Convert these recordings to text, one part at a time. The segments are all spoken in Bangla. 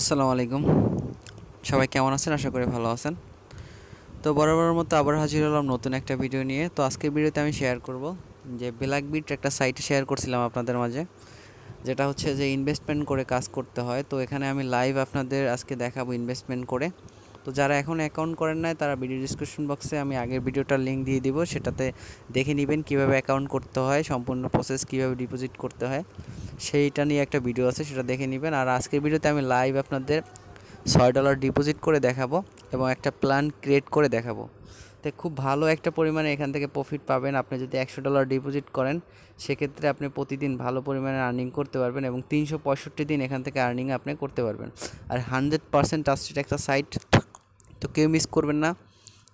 আসসালামু আলাইকুম সবাই কেমন আছেন আশা করি ভালো আছেন তো বরাবর মতো আবার হাজির হলাম নতুন একটা ভিডিও নিয়ে তো আজকের ভিডিওতে আমি শেয়ার করব যে ব্ল্যাক বিট একটা সাইটে শেয়ার করছিলাম আপনাদের মাঝে যেটা হচ্ছে যে ইনভেস্টমেন্ট করে কাজ করতে হয় তো এখানে আমি লাইভ আপনাদের আজকে দেখাবো ইনভেস্টমেন্ট করে তো যারা এখন অ্যাকাউন্ট করেন নাই তারা ভিডিও ডিসক্রিপশন বক্সে আমি আগের ভিডিওটার লিঙ্ক দিয়ে দিব সেটাতে দেখে নেবেন কিভাবে অ্যাকাউন্ট করতে হয় সম্পূর্ণ প্রসেস কিভাবে ডিপোজিট করতে হয় সেইটা নিয়ে একটা ভিডিও আছে সেটা দেখে নেবেন আর আজকের ভিডিওতে আমি লাইভ আপনাদের ছয় ডলার ডিপোজিট করে দেখাবো এবং একটা প্ল্যান ক্রিয়েট করে দেখাবো তো খুব ভালো একটা পরিমাণে এখান থেকে প্রফিট পাবেন আপনি যদি একশো ডলার ডিপোজিট করেন সেক্ষেত্রে আপনি প্রতিদিন ভালো পরিমাণে আর্নিং করতে পারবেন এবং তিনশো পঁয়ষট্টি দিন এখান থেকে আর্নিং আপনি করতে পারবেন আর হান্ড্রেড পার্সেন্ট আসছে একটা সাইট তো কেউ মিস করবেন না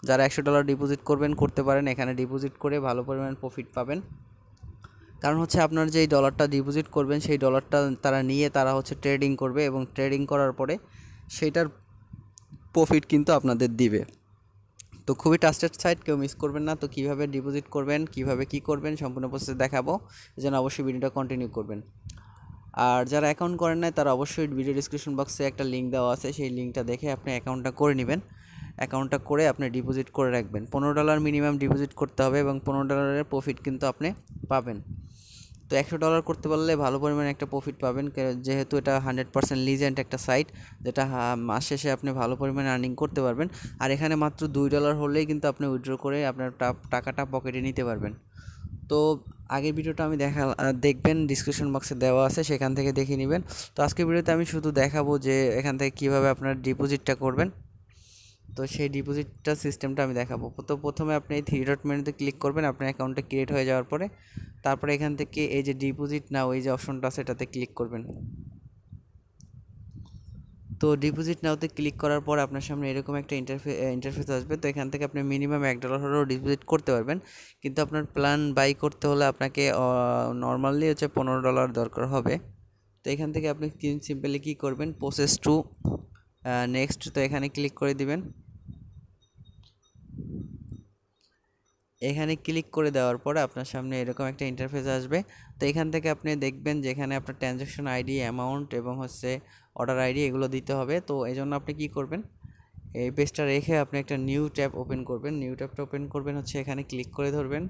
যারা একশো ডলার ডিপোজিট করবেন করতে পারেন এখানে ডিপোজিট করে ভালো পরিমাণ প্রফিট পাবেন কারণ হচ্ছে আপনার যেই ডলারটা ডিপোজিট করবেন সেই ডলারটা তারা নিয়ে তারা হচ্ছে ট্রেডিং করবে এবং ট্রেডিং করার পরে সেইটার প্রফিট কিন্তু আপনাদের দিবে তো খুবই ট্রাস্টেড সাইট কেউ মিস করবেন না তো কিভাবে ডিপোজিট করবেন কিভাবে কি করবেন সম্পূর্ণ প্রসেস দেখাবো যেন অবশ্যই ভিডিওটা কন্টিনিউ করবেন আর যারা অ্যাকাউন্ট করেন নাই তারা অবশ্যই ভিডিও ডিসক্রিপশন বক্সে একটা লিঙ্ক দেওয়া আছে সেই লিঙ্কটা দেখে আপনি অ্যাকাউন্টটা করে নেবেন অ্যাকাউন্টটা করে আপনি ডিপোজিট করে রাখবেন পনেরো ডলার মিনিমাম ডিপোজিট করতে হবে এবং পনেরো ডলারের প্রফিট কিন্তু আপনি পাবেন তো একশো ডলার করতে পারলে ভালো পরিমাণে একটা প্রফিট পাবেন যেহেতু এটা হান্ড্রেড পার্সেন্ট লিজেন্ট একটা সাইট যেটা মাস শেষে আপনি ভালো পরিমাণে আর্নিং করতে পারবেন আর এখানে মাত্র দুই ডলার হলেই কিন্তু আপনি উইড্র করে আপনার টাকাটা পকেটে নিতে পারবেন তো আগের ভিডিওটা আমি দেখা দেখবেন ডিসক্রিপশন বক্সে দেওয়া আছে সেখান থেকে দেখে নেবেন তো আজকের ভিডিওতে আমি শুধু দেখাবো যে এখান থেকে কীভাবে আপনার ডিপোজিটটা করবেন তো সেই ডিপোজিটটা সিস্টেমটা আমি দেখাবো তো প্রথমে আপনি এই থ্রি ডট মেনুতে ক্লিক করবেন আপনার অ্যাকাউন্টটা ক্রিয়েট হয়ে যাওয়ার পরে তারপরে এখান থেকে এই যে ডিপোজিট নাও এই যে অপশনটা আছে এটাতে ক্লিক করবেন তো ডিপোজিট নাওতে ক্লিক করার পর আপনার সামনে এরকম একটা ইন্টারফে ইন্টারফেস আসবে তো এখান থেকে আপনি মিনিমাম এক ডলার হলেও ডিপোজিট করতে পারবেন কিন্তু আপনার প্ল্যান বাই করতে হলে আপনাকে নর্মালি হচ্ছে পনেরো ডলার দরকার হবে তো এখান থেকে আপনি সিম্পলি কী করবেন প্রসেস টু নেক্সট তো এখানে ক্লিক করে দিবেন এখানে ক্লিক করে দেওয়ার পরে আপনার সামনে এরকম একটা ইন্টারফেস আসবে তো এখান থেকে আপনি দেখবেন যেখানে আপনার ট্রানজ্যাকশন আইডি অ্যামাউন্ট এবং হচ্ছে অর্ডার আইডি এগুলো দিতে হবে তো এই জন্য আপনি কী করবেন এই পেজটা রেখে আপনি একটা নিউ ট্যাব ওপেন করবেন নিউ ট্যাবটা ওপেন করবেন হচ্ছে এখানে ক্লিক করে ধরবেন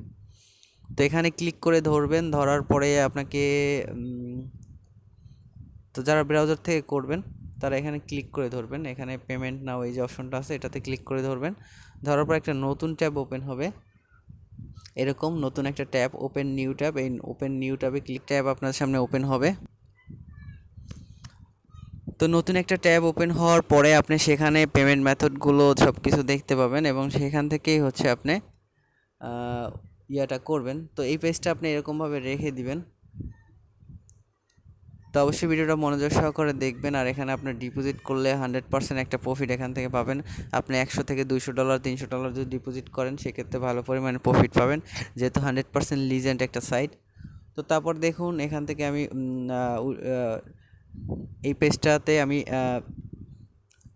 তো এখানে ক্লিক করে ধরবেন ধরার পরে আপনাকে তো যারা ব্রাউজার থেকে করবেন তারা এখানে ক্লিক করে ধরবেন এখানে পেমেন্ট নাও এই যে অপশনটা আছে এটাতে ক্লিক করে ধরবেন ধরার পর একটা নতুন ট্যাব ওপেন হবে এরকম নতুন একটা ট্যাব ওপেন নিউ ট্যাব এই ওপেন নিউ ট্যাবে ক্লিক ট্যাব আপনার সামনে ওপেন হবে তো নতুন একটা ট্যাব ওপেন হওয়ার পরে আপনি সেখানে পেমেন্ট মেথডগুলো সব কিছু দেখতে পাবেন এবং সেখান থেকেই হচ্ছে আপনি ইয়াটা করবেন তো এই পেজটা আপনি এরকমভাবে রেখে দিবেন তো অবশ্যই ভিডিওটা মনোযোগ সহকারে দেখবেন আর এখানে আপনার ডিপোজিট করলে হান্ড্রেড পার্সেন্ট একটা প্রফিট এখান থেকে পাবেন আপনি একশো থেকে দুশো ডলার তিনশো ডলার যদি ডিপোজিট করেন সেক্ষেত্রে ভালো পরিমাণে প্রফিট পাবেন যেহেতু হান্ড্রেড পার্সেন্ট লিজেন্ট একটা সাইট তো তারপর দেখুন এখান থেকে আমি এই পেজটাতে আমি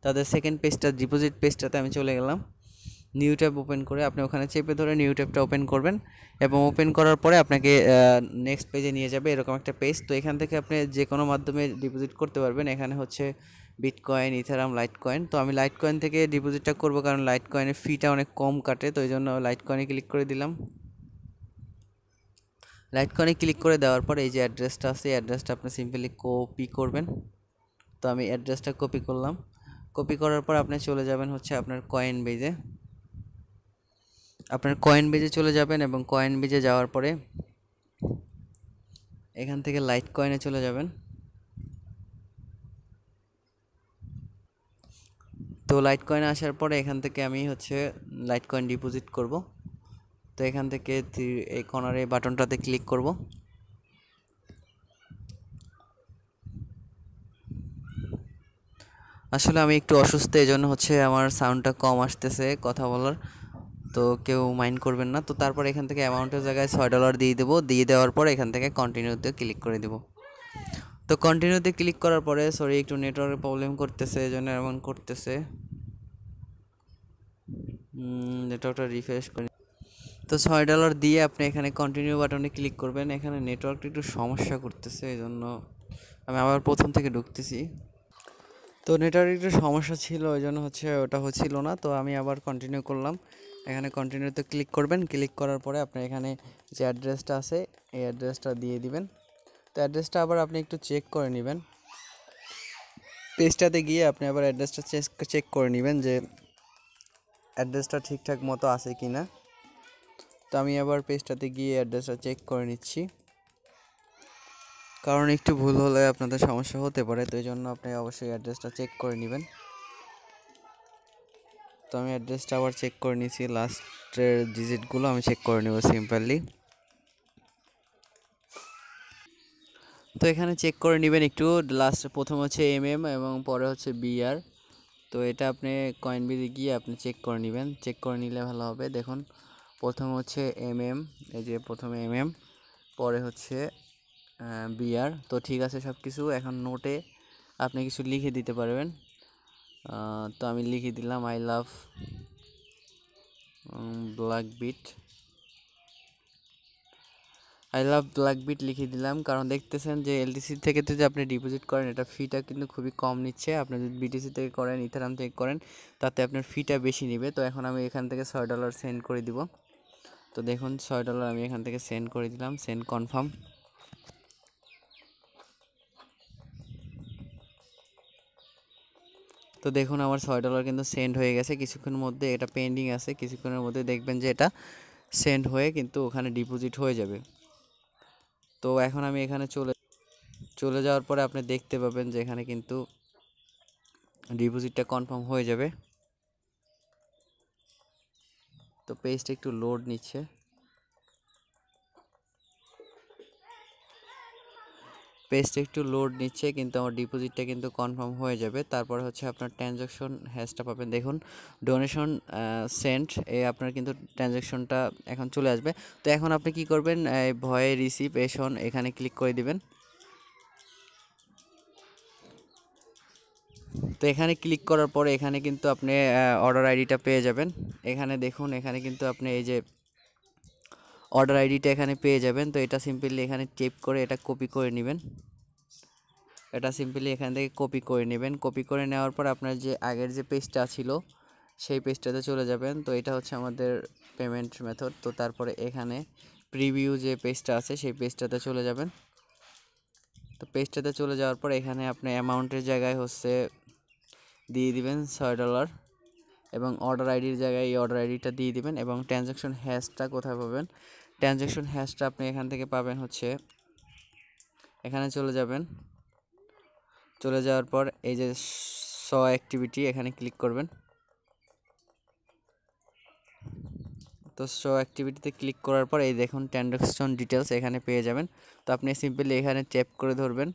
তাদের সেকেন্ড পেজটা ডিপোজিট পেজটাতে আমি চলে গেলাম নিউ ট্যাব ওপেন করে আপনি ওখানে চেপে ধরে নিউ ট্যাবটা ওপেন করবেন এবং ওপেন করার পরে আপনাকে নেক্সট পেজে নিয়ে যাবে এরকম একটা পেজ তো এখান থেকে আপনি যে কোনো মাধ্যমে ডিপোজিট করতে পারবেন এখানে হচ্ছে বিটকয়েন ইথারাম লাইট কয়েন তো আমি লাইট কয়েন থেকে ডিপোজিটটা করবো কারণ লাইট কয়েনের ফিটা অনেক কম কাটে তো এই জন্য লাইট কয়েনে ক্লিক করে দিলাম লাইট কয়েনে ক্লিক করে দেওয়ার পর এই যে অ্যাড্রেসটা আছে এই অ্যাড্রেসটা আপনি সিম্পলি কপি করবেন তো আমি অ্যাড্রেসটা কপি করলাম কপি করার পর আপনি চলে যাবেন হচ্ছে আপনার কয়েন বেজে আপনার কয়েন বেজে চলে যাবেন এবং কয়েন বেজে যাওয়ার পরে এখান থেকে লাইট কয়েনে চলে যাবেন তো লাইট কয়েনে আসার পরে এখান থেকে আমি হচ্ছে লাইট কয়েন ডিপোজিট করব তো এখান থেকে এই কর্নারে বাটনটাতে ক্লিক করব আসলে আমি একটু অসুস্থ এই জন্য হচ্ছে আমার সাউন্ডটা কম আসতেছে কথা বলার তো কেউ মাইন্ড করবেন না তো তারপর এখান থেকে অ্যামাউন্টের জায়গায় ছয় ডলার দিয়ে দেবো দিয়ে দেওয়ার পর এখান থেকে কন্টিনিউতে ক্লিক করে দেবো তো কন্টিনিউতে ক্লিক করার পরে সরি একটু নেটওয়ার্কের প্রবলেম করতেছে এই জন্য এমন করতেছে নেটওয়ার্কটা রিফ্রেশ করে তো ছয় ডলার দিয়ে আপনি এখানে কন্টিনিউ বাটনে ক্লিক করবেন এখানে নেটওয়ার্কটা একটু সমস্যা করতেছে এই জন্য আমি আবার প্রথম থেকে ঢুকতেছি তো নেটওয়ার্ক একটু সমস্যা ছিল ওই জন্য হচ্ছে ওটা হচ্ছিল না তো আমি আবার কন্টিনিউ করলাম এখানে কন্টিনিউতে ক্লিক করবেন ক্লিক করার পরে আপনি এখানে যে অ্যাড্রেসটা আছে এই অ্যাড্রেসটা দিয়ে দিবেন তো অ্যাড্রেসটা আবার আপনি একটু চেক করে নেবেন পেজটাতে গিয়ে আপনি আবার অ্যাড্রেসটা চেক করে নেবেন যে অ্যাড্রেসটা ঠিকঠাক মতো আছে কি না তো আমি আবার পেজটাতে গিয়ে অ্যাড্রেসটা চেক করে নিচ্ছি কারণ একটু ভুল হলে আপনাদের সমস্যা হতে পারে তো এই জন্য আপনি অবশ্যই অ্যাড্রেসটা চেক করে নেবেন আমি অ্যাড্রেসটা আবার চেক করে নিয়েছি লাস্টের ডিজিটগুলো আমি চেক করে নেব সিম্পলি তো এখানে চেক করে নেবেন একটু লাস্ট প্রথম হচ্ছে এম এম এবং পরে হচ্ছে বিআর তো এটা আপনি কয়েন গিয়ে আপনি চেক করে নেবেন চেক করে নিলে ভালো হবে দেখুন প্রথম হচ্ছে এম এম এই যে প্রথমে এম এম পরে হচ্ছে বিআর তো ঠিক আছে সব কিছু এখন নোটে আপনি কিছু লিখে দিতে পারবেন তো আমি লিখে দিলাম I love black bit I love black bit লিখে দিলাম কারণ দেখতেছেন যে এলটিসি থেকে যদি আপনি ডিপোজিট করেন এটা ফিটা কিন্তু খুবই কম নিচ্ছে আপনি যদি বিটিসি থেকে করেন ইথারাম থেকে করেন তাতে আপনার ফিটা বেশি নেবে তো এখন আমি এখান থেকে ছয় ডলার সেন্ড করে দিব তো দেখুন ছয় ডলার আমি এখান থেকে সেন্ড করে দিলাম সেন্ড কনফার্ম তো দেখুন আমার ছয় ডলার কিন্তু সেন্ড হয়ে গেছে কিছুক্ষণের মধ্যে এটা পেন্ডিং আছে কিছুক্ষণের মধ্যে দেখবেন যে এটা সেন্ড হয়ে কিন্তু ওখানে ডিপোজিট হয়ে যাবে তো এখন আমি এখানে চলে চলে যাওয়ার পরে আপনি দেখতে পাবেন যে এখানে কিন্তু ডিপোজিটটা কনফার্ম হয়ে যাবে তো পেজটা একটু লোড নিচ্ছে পেজটা একটু লোড নিচ্ছে কিন্তু আমার ডিপোজিটটা কিন্তু কনফার্ম হয়ে যাবে তারপর হচ্ছে আপনার ট্রানজ্যাকশন হ্যাশটা পাবেন দেখুন ডোনেশন সেন্ট এ আপনার কিন্তু ট্রানজ্যাকশনটা এখন চলে আসবে তো এখন আপনি কি করবেন ভয়ে রিসিভ এশন এখানে ক্লিক করে দিবেন তো এখানে ক্লিক করার পরে এখানে কিন্তু আপনি অর্ডার আইডিটা পেয়ে যাবেন এখানে দেখুন এখানে কিন্তু আপনি এই যে অর্ডার আইডিটা এখানে পেয়ে যাবেন তো এটা সিম্পলি এখানে টেপ করে এটা কপি করে নেবেন এটা সিম্পলি এখান থেকে কপি করে নেবেন কপি করে নেওয়ার পর আপনার যে আগের যে পেজটা ছিল সেই পেজটাতে চলে যাবেন তো এটা হচ্ছে আমাদের পেমেন্ট মেথড তো তারপরে এখানে প্রিভিউ যে পেজটা আছে সেই পেজটাতে চলে যাবেন তো পেজটাতে চলে যাওয়ার পর এখানে আপনি অ্যামাউন্টের জায়গায় হচ্ছে দিয়ে দিবেন ছয় ডলার এবং অর্ডার আইডির জায়গায় এই অর্ডার আইডিটা দিয়ে দিবেন এবং ট্রানজ্যাকশন হ্যাশটা কোথায় পাবেন ট্রানজ্যাকশন হ্যাশটা আপনি এখান থেকে পাবেন হচ্ছে এখানে চলে যাবেন চলে যাওয়ার পর এই যে স অ্যাক্টিভিটি এখানে ক্লিক করবেন তো শো অ্যাক্টিভিটিতে ক্লিক করার পর এই দেখুন ট্রানজ্যাকশন ডিটেলস এখানে পেয়ে যাবেন তো আপনি সিম্পলি এখানে ট্যাপ করে ধরবেন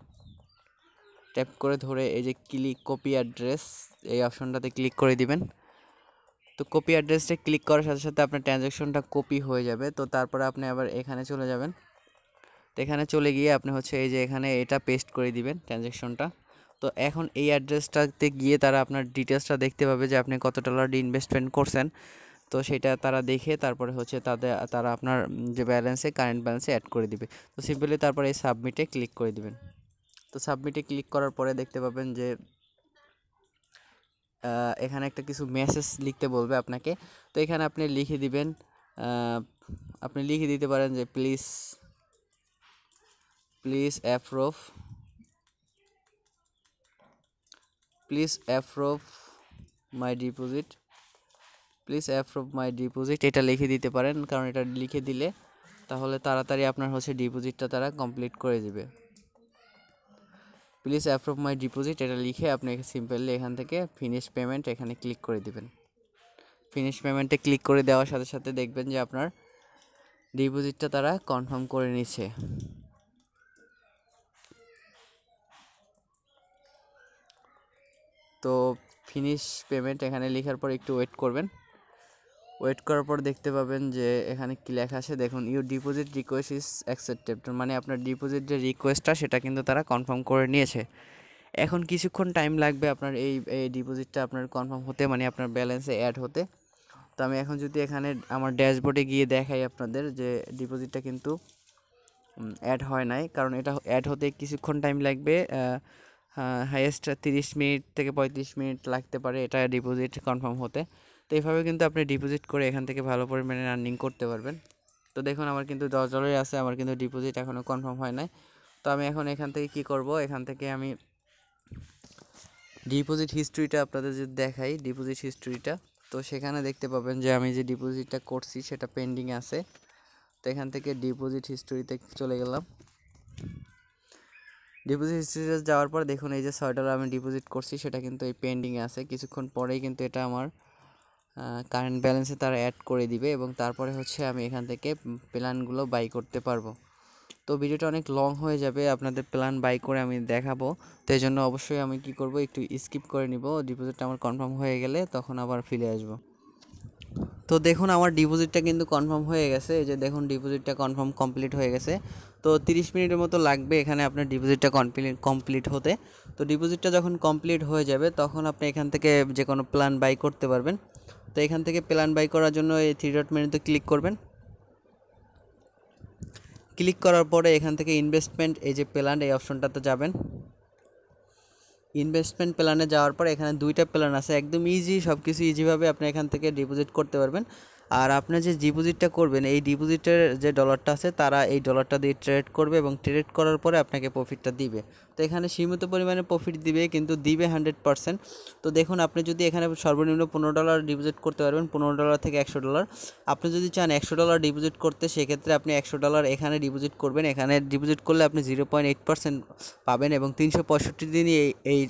ট্যাপ করে ধরে এই যে ক্লিক কপি অ্যাড্রেস এই অপশনটাতে ক্লিক করে দিবেন তো কপি অ্যাড্রেসটা ক্লিক করার সাথে সাথে আপনার ট্রানজ্যাকশনটা কপি হয়ে যাবে তো তারপরে আপনি আবার এখানে চলে যাবেন তো এখানে চলে গিয়ে আপনি হচ্ছে এই যে এখানে এটা পেস্ট করে দিবেন ট্রানজ্যাকশনটা তো এখন এই অ্যাড্রেসটাতে গিয়ে তারা আপনার ডিটেলসটা দেখতে পাবে যে আপনি কত ডলার ইনভেস্টমেন্ট করছেন তো সেটা তারা দেখে তারপরে হচ্ছে তাদের তারা আপনার যে ব্যালেন্সে কারেন্ট ব্যালেন্সে অ্যাড করে দিবে তো সিম্পলি তারপরে এই সাবমিটে ক্লিক করে দিবেন তো সাবমিটে ক্লিক করার পরে দেখতে পাবেন যে এখানে একটা কিছু মেসেজ লিখতে বলবে আপনাকে তো এখানে আপনি লিখে দিবেন আপনি লিখে দিতে পারেন যে please please approve please approve my deposit please approve my deposit এটা লিখে দিতে পারেন কারণ এটা লিখে দিলে তাহলে তাড়াতাড়ি আপনার হচ্ছে ডিপোজিটটা তারা কমপ্লিট করে দেবে প্লিজ অ্যাপ্রুভ মাই ডিপোজিট এটা লিখে আপনি সিম্পলি এখান থেকে ফিনিশ পেমেন্ট এখানে ক্লিক করে দিবেন ফিনিশ পেমেন্টে ক্লিক করে দেওয়ার সাথে সাথে দেখবেন যে আপনার ডিপোজিটটা তারা কনফার্ম করে নিচ্ছে তো ফিনিশ পেমেন্ট এখানে লেখার পর একটু ওয়েট করবেন ওয়েট করার পর দেখতে পাবেন যে এখানে কী লেখা আছে দেখুন you deposit request is accepted মানে আপনার ডিপোজিট যে রিকোয়েস্টটা সেটা কিন্তু তারা কনফার্ম করে নিয়েছে এখন কিছুক্ষণ টাইম লাগবে আপনার এই এই ডিপোজিটটা আপনার কনফার্ম হতে মানে আপনার ব্যালেন্সে অ্যাড হতে তো আমি এখন যদি এখানে আমার ড্যাশবোর্ডে গিয়ে দেখাই আপনাদের যে ডিপোজিটটা কিন্তু অ্যাড হয় নাই কারণ এটা অ্যাড হতে কিছুক্ষণ টাইম লাগবে হাইয়েস্ট তিরিশ মিনিট থেকে পঁয়ত্রিশ মিনিট লাগতে পারে এটা ডিপোজিট কনফার্ম হতে তো এইভাবে কিন্তু আপনি ডিপোজিট করে এখান থেকে ভালো পরিমাণে আর্নিং করতে পারবেন তো দেখুন আমার কিন্তু দশ ডলারই আছে আমার কিন্তু ডিপোজিট এখনও কনফার্ম হয় নাই তো আমি এখন এখান থেকে কি করব এখান থেকে আমি ডিপোজিট হিস্ট্রিটা আপনাদের যদি দেখাই ডিপোজিট হিস্ট্রিটা তো সেখানে দেখতে পাবেন যে আমি যে ডিপোজিটটা করছি সেটা পেন্ডিং আছে তো এখান থেকে ডিপোজিট হিস্ট্রিতে চলে গেলাম ডিপোজিট হিস্ট্রিতে যাওয়ার পর দেখুন এই যে ছয় ডলার আমি ডিপোজিট করছি সেটা কিন্তু এই পেন্ডিংয়ে আছে কিছুক্ষণ পরেই কিন্তু এটা আমার কারেন্ট ব্যালেন্সে তারা অ্যাড করে দিবে এবং তারপরে হচ্ছে আমি এখান থেকে প্ল্যানগুলো বাই করতে পারবো তো ভিডিওটা অনেক লং হয়ে যাবে আপনাদের প্ল্যান বাই করে আমি দেখাবো তো এই জন্য অবশ্যই আমি কি করব একটু স্কিপ করে নিব ডিপোজিটটা আমার কনফার্ম হয়ে গেলে তখন আবার ফিরে আসব তো দেখুন আমার ডিপোজিটটা কিন্তু কনফার্ম হয়ে গেছে এই যে দেখুন ডিপোজিটটা কনফার্ম কমপ্লিট হয়ে গেছে তো 30 মিনিটের মতো লাগবে এখানে আপনার ডিপোজিটটা কমপ্লিট কমপ্লিট হতে তো ডিপোজিটটা যখন কমপ্লিট হয়ে যাবে তখন আপনি এখান থেকে যে কোনো প্ল্যান বাই করতে পারবেন তো এখান থেকে প্ল্যান বাই করার জন্য এই থ্রি ডট মেনুতে ক্লিক করবেন ক্লিক করার পরে এখান থেকে ইনভেস্টমেন্ট এই যে প্ল্যান এই অপশনটাতে যাবেন ইনভেস্টমেন্ট প্ল্যানে যাওয়ার পর এখানে দুইটা প্ল্যান আছে একদম ইজি সব কিছু ইজিভাবে আপনি এখান থেকে ডিপোজিট করতে পারবেন আর আপনার যে ডিপোজিটটা করবেন এই ডিপোজিটের যে ডলারটা আছে তারা এই ডলারটা দিয়ে ট্রেড করবে এবং ট্রেড করার পরে আপনাকে প্রফিটটা দিবে তো এখানে সীমিত পরিমাণে প্রফিট দিবে কিন্তু দিবে হান্ড্রেড পার্সেন্ট তো দেখুন আপনি যদি এখানে সর্বনিম্ন পনেরো ডলার ডিপোজিট করতে পারবেন পনেরো ডলার থেকে একশো ডলার আপনি যদি চান একশো ডলার ডিপোজিট করতে সেক্ষেত্রে আপনি একশো ডলার এখানে ডিপোজিট করবেন এখানে ডিপোজিট করলে আপনি জিরো পয়েন্ট এইট পার্সেন্ট পাবেন এবং তিনশো পঁয়ষট্টি দিনই এই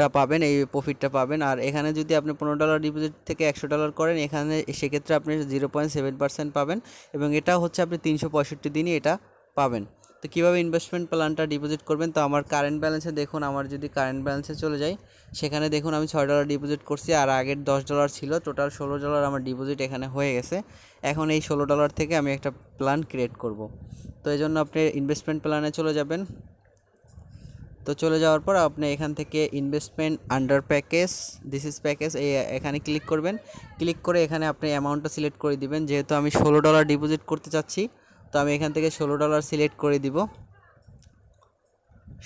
টা পাবেন এই প্রফিটটা পাবেন আর এখানে যদি আপনি পনেরো ডলার ডিপোজিট থেকে একশো ডলার করেন এখানে সেক্ষেত্রে আপনি জিরো পয়েন্ট সেভেন পার্সেন্ট পাবেন এবং এটা হচ্ছে আপনি তিনশো পঁয়ষট্টি দিনই এটা পাবেন তো কীভাবে ইনভেস্টমেন্ট প্ল্যানটা ডিপোজিট করবেন তো আমার কারেন্ট ব্যালেন্সে দেখুন আমার যদি কারেন্ট ব্যালেন্সে চলে যাই সেখানে দেখুন আমি ছয় ডলার ডিপোজিট করছি আর আগের দশ ডলার ছিল টোটাল ষোলো ডলার আমার ডিপোজিট এখানে হয়ে গেছে এখন এই ষোলো ডলার থেকে আমি একটা প্ল্যান ক্রিয়েট করব তো এই জন্য আপনি ইনভেস্টমেন্ট প্ল্যানে চলে যাবেন তো চলে যাওয়ার পর আপনি এখান থেকে investment under package this is package এই এখানে ক্লিক করবেন ক্লিক করে এখানে আপনি অ্যামাউন্টটা সিলেক্ট করে দিবেন যেহেতু আমি ষোলো ডলার ডিপোজিট করতে চাচ্ছি তো আমি এখান থেকে ষোলো ডলার সিলেক্ট করে দিব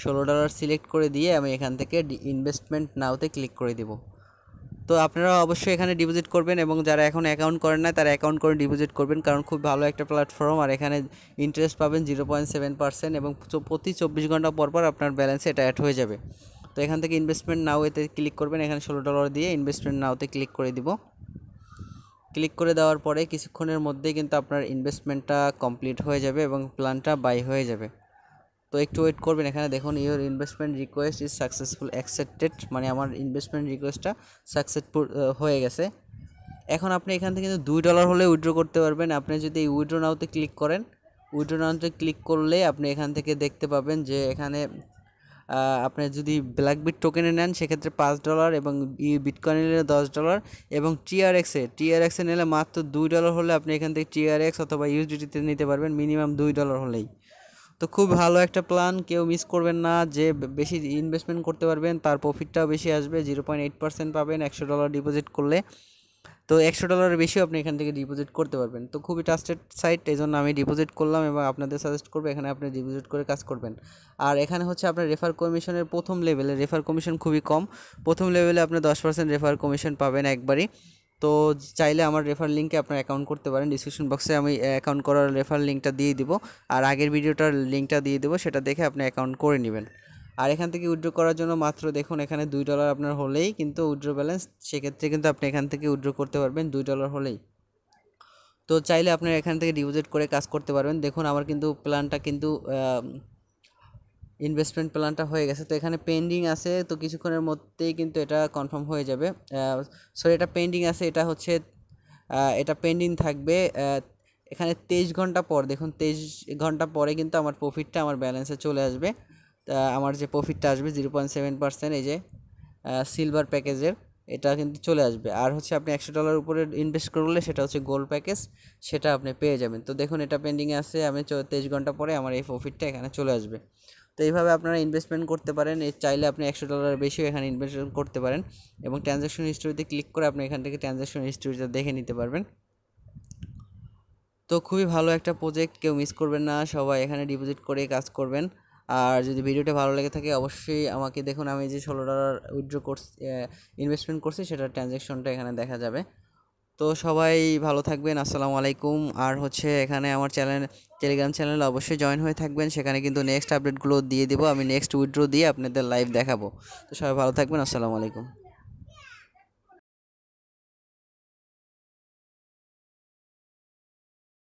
ষোলো ডলার সিলেক্ট করে দিয়ে আমি এখান থেকে ইনভেস্টমেন্ট নাওতে ক্লিক করে দিব তো আপনারা অবশ্যই এখানে ডিপোজিট করবেন এবং যারা এখন অ্যাকাউন্ট করেন না তারা অ্যাকাউন্ট করে ডিপোজিট করবেন কারণ খুব ভালো একটা প্ল্যাটফর্ম আর এখানে ইন্টারেস্ট পাবেন জিরো পয়েন্ট সেভেন পার্সেন্ট এবং প্রতি চব্বিশ ঘন্টা পর পর আপনার ব্যালেন্সে এটা অ্যাড হয়ে যাবে তো এখান থেকে ইনভেস্টমেন্ট নাও এতে ক্লিক করবেন এখানে ষোলো ডলার দিয়ে ইনভেস্টমেন্ট নাওতে ক্লিক করে দিব ক্লিক করে দেওয়ার পরে কিছুক্ষণের মধ্যেই কিন্তু আপনার ইনভেস্টমেন্টটা কমপ্লিট হয়ে যাবে এবং প্ল্যানটা বাই হয়ে যাবে তো একটু ওয়েট করবেন এখানে দেখুন your investment request is successful accepted মানে আমার ইনভেস্টমেন্ট রিকোয়েস্টটা সাকসেসফুল হয়ে গেছে এখন আপনি এখান থেকে কিন্তু দুই ডলার হলে উইড্রো করতে পারবেন আপনি যদি এই উইড্রো নাওতে ক্লিক করেন উইড্রো নাওতে ক্লিক করলে আপনি এখান থেকে দেখতে পাবেন যে এখানে আপনি যদি ব্ল্যাকবিট টোকেনে নেন সেক্ষেত্রে পাঁচ ডলার এবং বিটকয়েন নিলে দশ ডলার এবং টিআরএক্সে টিআরএক্সে নিলে মাত্র দুই ডলার হলে আপনি এখান থেকে টিআরএক্স অথবা ইউজিটিতে নিতে পারবেন মিনিমাম দুই ডলার হলেই তো খুব ভালো একটা প্ল্যান কেউ মিস করবেন না যে বেশি ইনভেস্টমেন্ট করতে পারবেন তার প্রফিটটাও বেশি আসবে জিরো পয়েন্ট এইট পার্সেন্ট পাবেন একশো ডলার ডিপোজিট করলে তো একশো ডলারের বেশিও আপনি এখান থেকে ডিপোজিট করতে পারবেন তো খুবই ট্রাস্টেড সাইট এই জন্য আমি ডিপোজিট করলাম এবং আপনাদের সাজেস্ট করবো এখানে আপনি ডিপোজিট করে কাজ করবেন আর এখানে হচ্ছে আপনার রেফার কমিশনের প্রথম লেভেলে রেফার কমিশন খুবই কম প্রথম লেভেলে আপনি দশ পার্সেন্ট রেফার কমিশন পাবেন একবারই তো চাইলে আমার রেফার লিঙ্কে আপনার অ্যাকাউন্ট করতে পারেন ডিসক্রিপশন বক্সে আমি অ্যাকাউন্ট করার রেফার লিঙ্কটা দিয়ে দিব আর আগের ভিডিওটার লিঙ্কটা দিয়ে দেবো সেটা দেখে আপনি অ্যাকাউন্ট করে নেবেন আর এখান থেকে উইড্রো করার জন্য মাত্র দেখুন এখানে দুই ডলার আপনার হলেই কিন্তু উইড্রো ব্যালেন্স সেক্ষেত্রে কিন্তু আপনি এখান থেকে উইড্রো করতে পারবেন দুই ডলার হলেই তো চাইলে আপনার এখান থেকে ডিপোজিট করে কাজ করতে পারবেন দেখুন আমার কিন্তু প্ল্যানটা কিন্তু ইনভেস্টমেন্ট প্ল্যানটা হয়ে গেছে তো এখানে পেন্ডিং আছে তো কিছুক্ষণের মধ্যেই কিন্তু এটা কনফার্ম হয়ে যাবে সরি এটা পেন্ডিং আছে এটা হচ্ছে এটা পেন্ডিং থাকবে এখানে তেইশ ঘন্টা পর দেখুন তেইশ ঘন্টা পরে কিন্তু আমার প্রফিটটা আমার ব্যালেন্সে চলে আসবে আমার যে প্রফিটটা আসবে জিরো পয়েন্ট সেভেন পার্সেন্ট এই যে সিলভার প্যাকেজের এটা কিন্তু চলে আসবে আর হচ্ছে আপনি একশো ডলার উপরে ইনভেস্ট করলে সেটা হচ্ছে গোল্ড প্যাকেজ সেটা আপনি পেয়ে যাবেন তো দেখুন এটা পেন্ডিংয়ে আছে আমি তেইশ ঘন্টা পরে আমার এই প্রফিটটা এখানে চলে আসবে তো এইভাবে আপনারা ইনভেস্টমেন্ট করতে পারেন এর চাইলে আপনি একশো ডলার বেশিও এখানে ইনভেস্টমেন্ট করতে পারেন এবং ট্রানজ্যাকশন হিস্টোরিতে ক্লিক করে আপনি এখান থেকে ট্রানজ্যাকশন হিস্টোরিটা দেখে নিতে পারবেন তো খুবই ভালো একটা প্রজেক্ট কেউ মিস করবেন না সবাই এখানে ডিপোজিট করে কাজ করবেন আর যদি ভিডিওটা ভালো লেগে থাকে অবশ্যই আমাকে দেখুন আমি যে ষোলো ডলার উইথড্র করছি ইনভেস্টমেন্ট করছি সেটার ট্রানজ্যাকশনটা এখানে দেখা যাবে তো সবাই ভালো থাকবেন আসসালামু আলাইকুম আর হচ্ছে এখানে আমার চ্যানেল টেলিগ্রাম চ্যানেলে অবশ্যই জয়েন হয়ে থাকবেন সেখানে কিন্তু নেক্সট আপডেটগুলো দিয়ে দেবো আমি নেক্সট উইড্রো দিয়ে আপনাদের লাইভ দেখাবো তো সবাই ভালো থাকবেন আসসালামু আলাইকুম